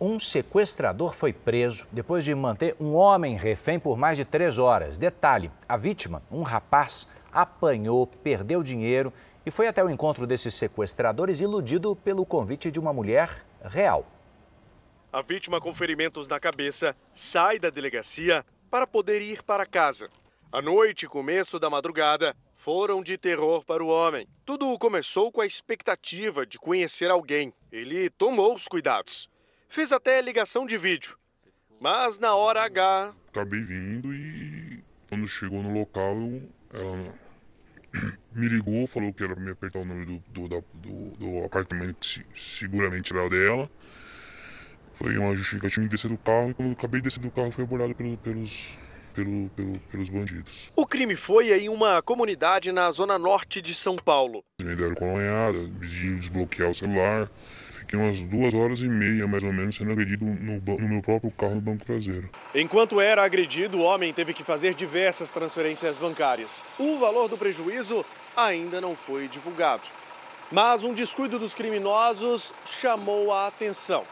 um sequestrador foi preso depois de manter um homem refém por mais de três horas. Detalhe: a vítima, um rapaz, apanhou, perdeu dinheiro e foi até o encontro desses sequestradores iludido pelo convite de uma mulher real. A vítima com ferimentos na cabeça sai da delegacia para poder ir para casa. A noite e começo da madrugada foram de terror para o homem. Tudo começou com a expectativa de conhecer alguém. Ele tomou os cuidados Fiz até ligação de vídeo. Mas na hora H. Acabei vindo e quando chegou no local, eu, ela me ligou, falou que era pra me apertar o número do, do, do, do apartamento que seguramente era dela. Foi uma justificativa de descer do carro e quando eu acabei de descer do carro foi abordado pelo, pelos, pelo, pelo, pelos bandidos. O crime foi em uma comunidade na zona norte de São Paulo. Me deram colonhada, me desbloquear o celular. Fiquei umas duas horas e meia, mais ou menos, sendo agredido no, no meu próprio carro no banco traseiro. Enquanto era agredido, o homem teve que fazer diversas transferências bancárias. O valor do prejuízo ainda não foi divulgado. Mas um descuido dos criminosos chamou a atenção.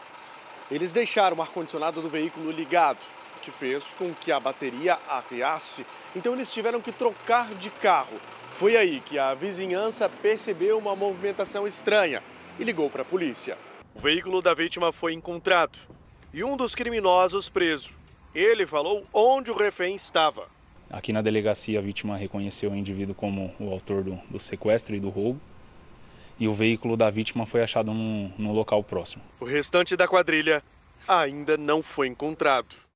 Eles deixaram o ar-condicionado do veículo ligado, o que fez com que a bateria arriasse. Então eles tiveram que trocar de carro. Foi aí que a vizinhança percebeu uma movimentação estranha e ligou para a polícia. O veículo da vítima foi encontrado e um dos criminosos preso. Ele falou onde o refém estava. Aqui na delegacia, a vítima reconheceu o indivíduo como o autor do, do sequestro e do roubo. E o veículo da vítima foi achado num, num local próximo. O restante da quadrilha ainda não foi encontrado.